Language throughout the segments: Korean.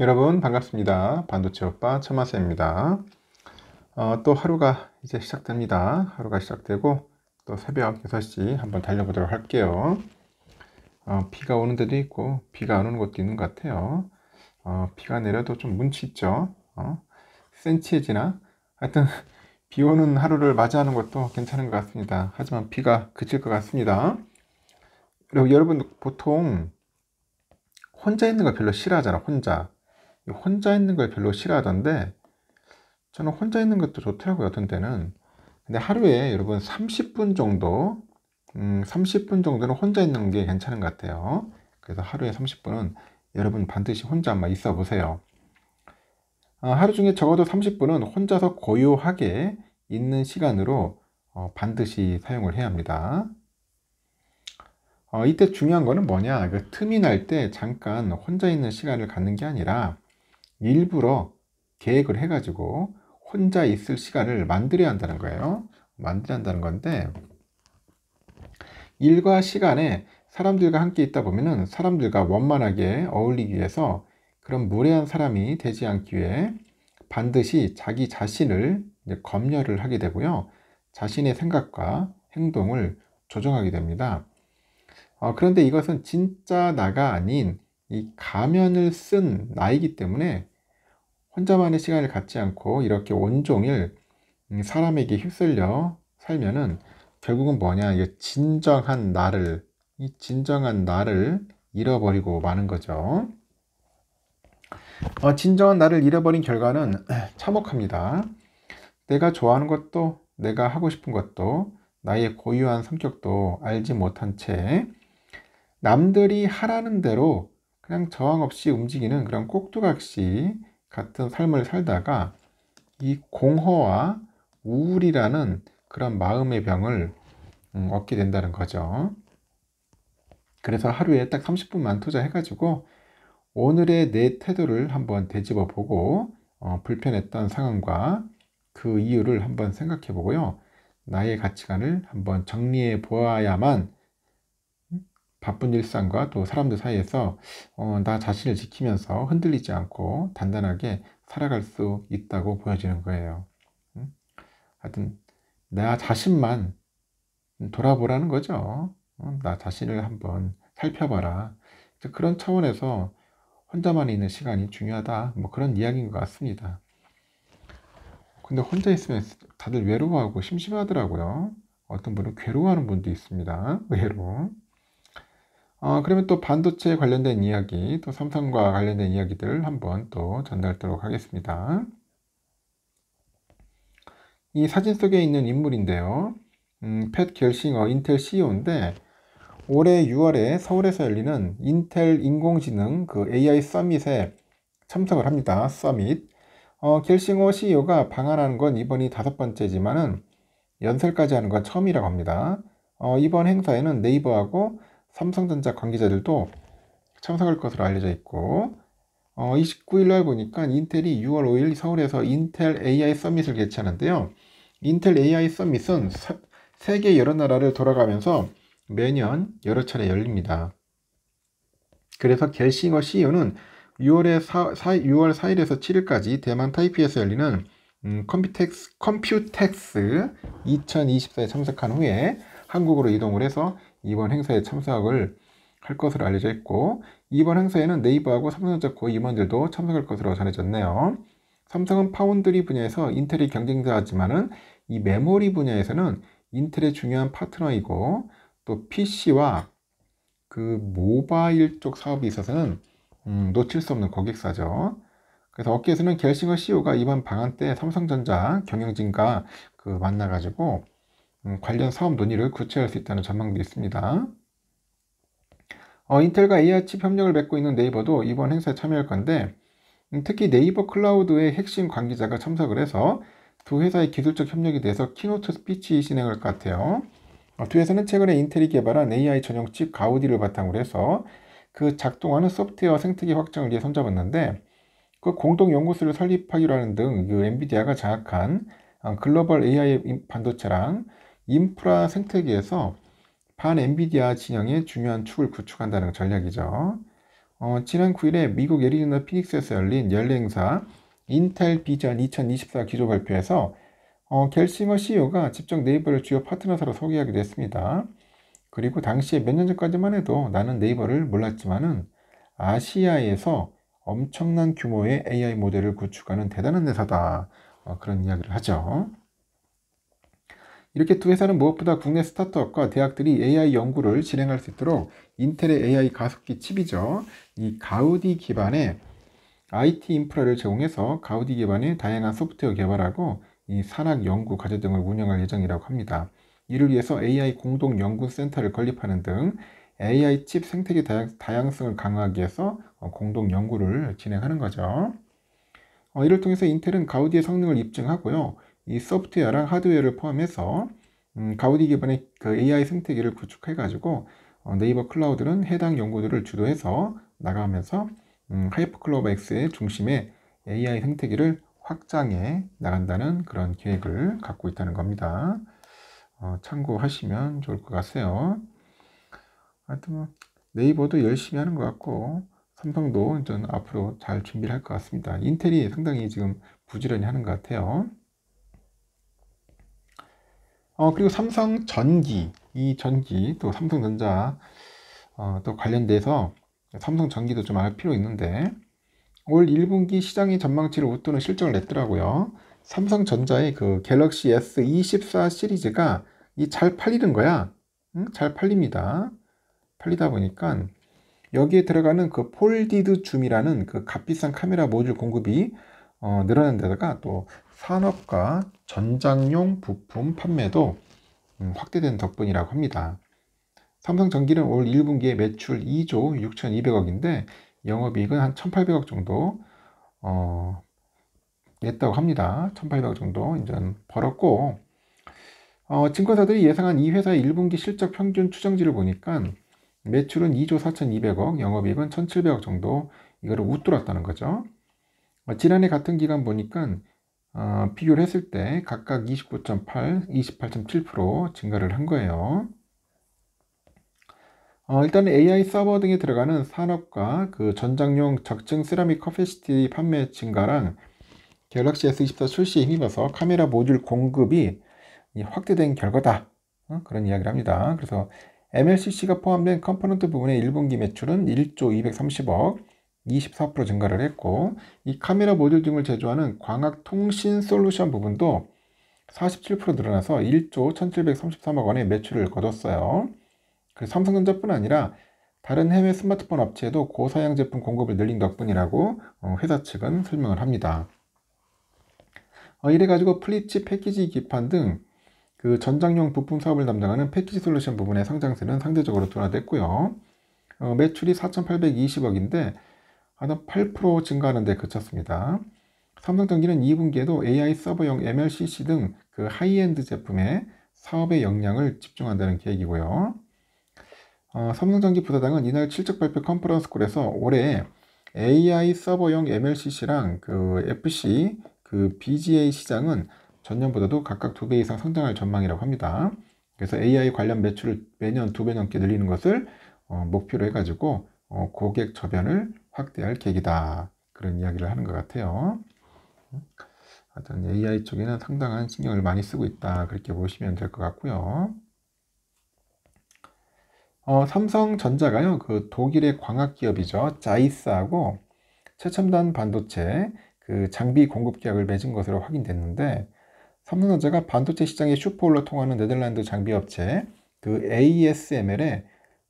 여러분 반갑습니다. 반도체 오빠 처마세입니다 어, 또 하루가 이제 시작됩니다. 하루가 시작되고 또 새벽 6시 한번 달려보도록 할게요. 어, 비가 오는 데도 있고 비가 안 오는 것도 있는 것 같아요. 어, 비가 내려도 좀 문치죠. 있 어, 센치해지나? 하여튼 비 오는 하루를 맞이하는 것도 괜찮은 것 같습니다. 하지만 비가 그칠 것 같습니다. 그리고 여러분 보통 혼자 있는 거 별로 싫어하잖아, 혼자. 혼자 있는 걸 별로 싫어하던데 저는 혼자 있는 것도 좋더라고요 어떤 때는 근데 하루에 여러분 30분 정도 음, 30분 정도는 혼자 있는 게 괜찮은 것 같아요 그래서 하루에 30분은 여러분 반드시 혼자 한번 있어 보세요 아, 하루 중에 적어도 30분은 혼자서 고요하게 있는 시간으로 어, 반드시 사용을 해야 합니다 어, 이때 중요한 거는 뭐냐 그 틈이 날 때 잠깐 혼자 있는 시간을 갖는 게 아니라 일부러 계획을 해가지고 혼자 있을 시간을 만들어야 한다는 거예요. 만들어야 한다는 건데 일과 시간에 사람들과 함께 있다 보면은 사람들과 원만하게 어울리기 위해서 그런 무례한 사람이 되지 않기 위해 반드시 자기 자신을 검열을 하게 되고요. 자신의 생각과 행동을 조정하게 됩니다. 어, 그런데 이것은 진짜 나가 아닌 이 가면을 쓴 나이기 때문에 혼자만의 시간을 갖지 않고 이렇게 온종일 음, 사람에게 휩쓸려 살면은 결국은 뭐냐 이 진정한 나를 이 진정한 나를 잃어버리고 마는 거죠. 어, 진정한 나를 잃어버린 결과는 참혹합니다. 내가 좋아하는 것도 내가 하고 싶은 것도 나의 고유한 성격도 알지 못한 채 남들이 하라는 대로 그냥 저항 없이 움직이는 그런 꼭두각시 같은 삶을 살다가 이 공허와 우울이라는 그런 마음의 병을 음, 얻게 된다는 거죠. 그래서 하루에 딱 30분만 투자해가지고 오늘의 내 태도를 한번 되짚어 보고 어, 불편했던 상황과 그 이유를 한번 생각해 보고요. 나의 가치관을 한번 정리해 보아야만 바쁜 일상과 또 사람들 사이에서 어, 나 자신을 지키면서 흔들리지 않고 단단하게 살아갈 수 있다고 보여지는 거예요. 음? 하여튼 나 자신만 돌아보라는 거죠. 어, 나 자신을 한번 살펴봐라. 그런 차원에서 혼자만 있는 시간이 중요하다. 뭐 그런 이야기인 것 같습니다. 근데 혼자 있으면 다들 외로워하고 심심하더라고요. 어떤 분은 괴로워하는 분도 있습니다. 외로 어, 그러면 또 반도체 관련된 이야기, 또 삼성과 관련된 이야기들 한번 또 전달하도록 하겠습니다. 이 사진 속에 있는 인물인데요. 음, 팻 결싱어 인텔 CEO인데 올해 6월에 서울에서 열리는 인텔 인공지능 그 AI 서밋에 참석을 합니다. 서밋. 어, 결싱어 CEO가 방한하는 건 이번이 다섯 번째지만은 연설까지 하는 건 처음이라고 합니다. 어, 이번 행사에는 네이버하고 삼성전자 관계자들도 참석할 것으로 알려져 있고 어, 29일 날 보니까 인텔이 6월 5일 서울에서 인텔 AI 서밋을 개최하는데요. 인텔 AI 서밋은 사, 세계 여러 나라를 돌아가면서 매년 여러 차례 열립니다. 그래서 갤싱어 CEO는 6월에 사, 4, 6월 4일에서 7일까지 대만 타이피에서 열리는 음, 컴퓨텍스, 컴퓨텍스 2024에 참석한 후에 한국으로 이동을 해서 이번 행사에 참석을 할 것으로 알려져 있고 이번 행사에는 네이버하고 삼성전자 고위 임원들도 참석할 것으로 전해졌네요. 삼성은 파운드리 분야에서 인텔이 경쟁자지만은 이 메모리 분야에서는 인텔의 중요한 파트너이고 또 PC와 그 모바일 쪽 사업이 있어서는 음, 놓칠 수 없는 고객사죠. 그래서 업계에서는 갤싱어 CEO가 이번 방한 때 삼성전자 경영진과 그 만나가지고 음, 관련 사업 논의를 구체화할 수 있다는 전망도 있습니다. 어, 인텔과 AI 칩 협력을 맺고 있는 네이버도 이번 행사에 참여할 건데 음, 특히 네이버 클라우드의 핵심 관계자가 참석을 해서 두 회사의 기술적 협력에 대해서 키노트 스피치 진행할 것 같아요. 어, 두 회사는 최근에 인텔이 개발한 AI 전용 칩 가우디를 바탕으로 해서 그 작동하는 소프트웨어 생태계 확장을 위해 손잡았는데 그 공동 연구소를 설립하기로 하는 등그 엔비디아가 장악한 어, 글로벌 AI 반도체랑 인프라 생태계에서 반 엔비디아 진영의 중요한 축을 구축한다는 전략이죠. 어, 지난 9일에 미국 애리조나 피닉스에서 열린 연례 행사 인텔 비전 2024 기조 발표에서 어, 겔시머 CEO가 직접 네이버를 주요 파트너사로 소개하기도 했습니다. 그리고 당시에 몇 년 전까지만 해도 나는 네이버를 몰랐지만은 아시아에서 엄청난 규모의 AI 모델을 구축하는 대단한 회사다. 어, 그런 이야기를 하죠. 이렇게 두 회사는 무엇보다 국내 스타트업과 대학들이 AI 연구를 진행할 수 있도록 인텔의 AI 가속기 칩이죠. 이 가우디 기반의 IT 인프라를 제공해서 가우디 기반의 다양한 소프트웨어 개발하고 이 산학 연구 과제 등을 운영할 예정이라고 합니다. 이를 위해서 AI 공동 연구센터를 건립하는 등 AI 칩 생태계 다양, 성을 강화하기 위해서 어, 공동 연구를 진행하는 거죠. 어, 이를 통해서 인텔은 가우디의 성능을 입증하고요. 이 소프트웨어랑 하드웨어를 포함해서 음, 가우디 기반의 그 AI 생태계를 구축해 가지고 어, 네이버 클라우드는 해당 연구들을 주도해서 나가면서 음, 하이퍼클로버 X의 중심에 AI 생태계를 확장해 나간다는 그런 계획을 갖고 있다는 겁니다. 어, 참고하시면 좋을 것 같아요. 하여튼 뭐 네이버도 열심히 하는 것 같고 삼성도 전 앞으로 잘 준비를 할 것 같습니다. 인텔이 상당히 지금 부지런히 하는 것 같아요. 어, 그리고 삼성 전기, 이 전기, 또 삼성전자, 어, 또 관련돼서 삼성 전기도 좀 알 필요 있는데, 올 1분기 시장의 전망치를 웃도는 실적을 냈더라고요. 삼성전자의 그 갤럭시 S24 시리즈가 이 잘 팔리는 거야. 응? 잘 팔립니다. 팔리다 보니까 여기에 들어가는 그 폴디드 줌이라는 그 값비싼 카메라 모듈 공급이 어, 늘어난 데다가 또 산업과 전장용 부품 판매도 음, 확대된 덕분이라고 합니다. 삼성전기는 올 1분기에 매출 2조 6,200억인데 영업이익은 한 1,800억 정도 어, 냈다고 합니다. 1,800억 정도 이제 벌었고 어, 증권사들이 예상한 이 회사의 1분기 실적 평균 추정지를 보니까 매출은 2조 4,200억, 영업이익은 1,700억 정도 이거를 웃돌았다는 거죠. 어, 지난해 같은 기간 보니까 어, 비교를 했을 때 각각 29.8, 28.7% 증가를 한 거예요. 어, 일단 AI 서버 등에 들어가는 산업과 그 전장용 적층 세라믹 커피시티 판매 증가랑 갤럭시 S24 출시에 힘입어서 카메라 모듈 공급이 확대된 결과다. 어? 그런 이야기를 합니다. 그래서 MLCC가 포함된 컴포넌트 부분의 1분기 매출은 1조 230억, 24% 증가를 했고 이 카메라 모듈 등을 제조하는 광학 통신 솔루션 부분도 47% 늘어나서 1조 1733억 원의 매출을 거뒀어요. 그래서 삼성전자뿐 아니라 다른 해외 스마트폰 업체에도 고사양 제품 공급을 늘린 덕분이라고 어, 회사 측은 설명을 합니다. 어, 이래가지고 플립칩 패키지 기판 등 그 전장용 부품 사업을 담당하는 패키지 솔루션 부분의 상장세는 상대적으로 둔화됐고요. 어, 매출이 4,820억인데 한8% 증가하는 데 그쳤습니다. 삼성전기는 2분기에도 AI 서버용 MLCC 등 그 하이엔드 제품의 사업의 역량을 집중한다는 계획이고요. 어, 삼성전기 부사장은 이날 실적 발표 컨퍼런스 콜에서 올해 AI 서버용 MLCC랑 그 FC, 그 BGA 시장은 전년보다도 각각 두 배 이상 성장할 전망이라고 합니다. 그래서 AI 관련 매출을 매년 두 배 넘게 늘리는 것을 어, 목표로 해가지고 어, 고객 저변을 확대할 계기다. 그런 이야기를 하는 것 같아요. 하여튼 AI 쪽에는 상당한 신경을 많이 쓰고 있다. 그렇게 보시면 될 것 같고요. 어, 삼성전자가요, 그 독일의 광학기업이죠. 자이스하고 최첨단 반도체 그 장비 공급 계약을 맺은 것으로 확인됐는데, 삼성전자가 반도체 시장의 슈퍼홀로 통하는 네덜란드 장비 업체 그 ASML에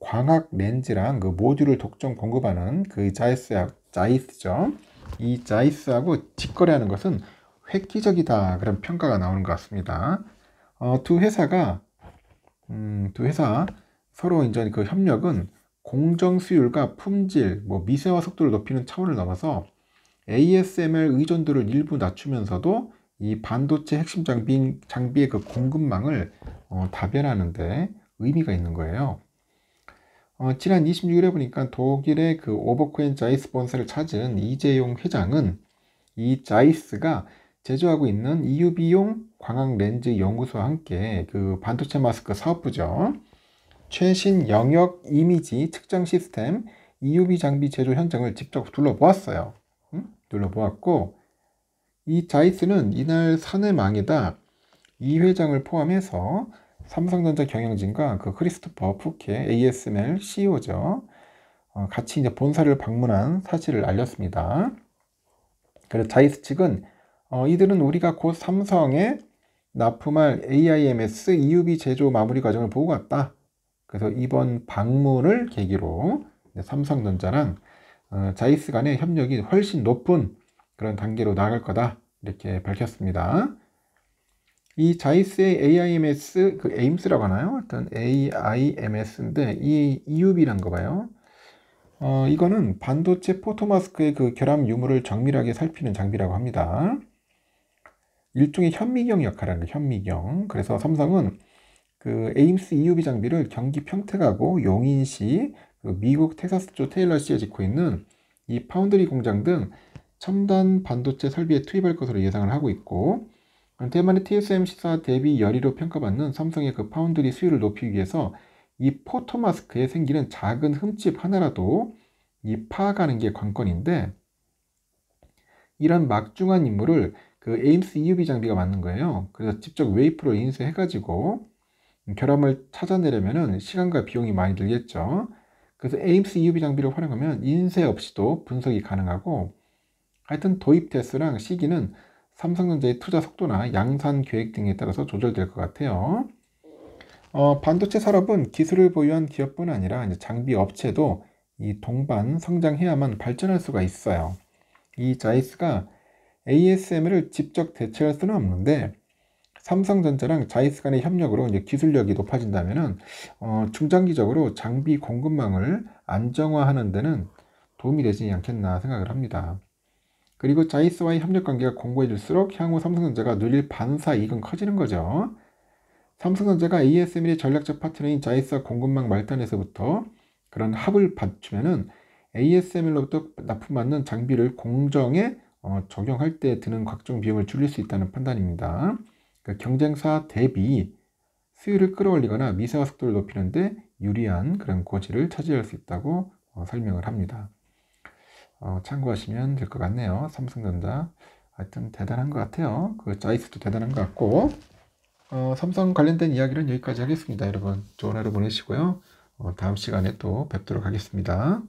광학 렌즈랑 그 모듈을 독점 공급하는 그 자이스, 자이스죠. 이 자이스하고 직거래하는 것은 획기적이다 그런 평가가 나오는 것 같습니다. 어, 두 회사가 음, 두 회사 서로 인제그 협력은 공정 수율과 품질, 뭐 미세화 속도를 높이는 차원을 넘어서 ASML 의존도를 일부 낮추면서도 이 반도체 핵심 장비, 장비의 그 공급망을 어, 다변하는데 의미가 있는 거예요. 어, 지난 26일에 보니까 독일의 그 오버쿠엔 자이스 본사를 찾은 이재용 회장은 이 자이스가 제조하고 있는 EUV용 광학 렌즈 연구소와 함께 그 반도체 마스크 사업부죠. 최신 영역 이미지 측정 시스템 EUV 장비 제조 현장을 직접 둘러보았어요. 응? 둘러보았고 이 자이스는 이날 사내망에다 이 회장을 포함해서 삼성전자 경영진과 그 크리스토퍼 푸케 ASML CEO죠. 어, 같이 이제 본사를 방문한 사실을 알렸습니다. 그래서 자이스 측은 어, 이들은 우리가 곧 삼성에 납품할 AIMS EUV 제조 마무리 과정을 보고 갔다. 그래서 이번 방문을 계기로 삼성전자랑 어, 자이스 간의 협력이 훨씬 높은 그런 단계로 나갈 거다. 이렇게 밝혔습니다. 이 자이스의 AIMS, 그 AIMS라고 하나요? 어떤 AIMS인데, 이 EUV란 거 봐요. 어, 이거는 반도체 포토마스크의 그 결함 유무를 정밀하게 살피는 장비라고 합니다. 일종의 현미경 역할을 하는 현미경. 그래서 삼성은 그 에임스 EUV 장비를 경기 평택하고 용인시, 그 미국 텍사스주 테일러시에 짓고 있는 이 파운드리 공장 등 첨단 반도체 설비에 투입할 것으로 예상을 하고 있고 대만의 TSMC4 대비 열의로 평가받는 삼성의 그 파운드리 수율을 높이기 위해서 이 포토마스크에 생기는 작은 흠집 하나라도 이 파악하는 게 관건인데 이런 막중한 임무를 그 에임스 EUV 장비가 맞는 거예요. 그래서 직접 웨이프로 인쇄해가지고 결함을 찾아내려면 시간과 비용이 많이 들겠죠. 그래서 에임스 EUV 장비를 활용하면 인쇄 없이도 분석이 가능하고 하여튼 도입 테스트랑 시기는 삼성전자의 투자 속도나 양산 계획 등에 따라서 조절될 것 같아요. 어, 반도체 산업은 기술을 보유한 기업뿐 아니라 장비 업체도 이 동반 성장해야만 발전할 수가 있어요. 이 자이스가 ASML을 직접 대체할 수는 없는데 삼성전자랑 자이스 간의 협력으로 이제 기술력이 높아진다면 어, 중장기적으로 장비 공급망을 안정화하는 데는 도움이 되지 않겠나 생각을 합니다. 그리고 자이스와의 협력 관계가 공고해질수록 향후 삼성전자가 누릴 반사 이익은 커지는 거죠. 삼성전자가 ASML의 전략적 파트너인 자이스와 공급망 말단에서부터 그런 합을 받추면은 ASML로부터 납품받는 장비를 공정에 어, 적용할 때 드는 각종 비용을 줄일 수 있다는 판단입니다. 그 경쟁사 대비 수율을 끌어올리거나 미세화 속도를 높이는데 유리한 그런 고지를 차지할 수 있다고 어, 설명을 합니다. 어, 참고하시면 될 것 같네요. 삼성전자. 하여튼 대단한 것 같아요. 그 자이스도 대단한 것 같고 어, 삼성 관련된 이야기는 여기까지 하겠습니다. 여러분 좋은 하루 보내시고요. 어, 다음 시간에 또 뵙도록 하겠습니다.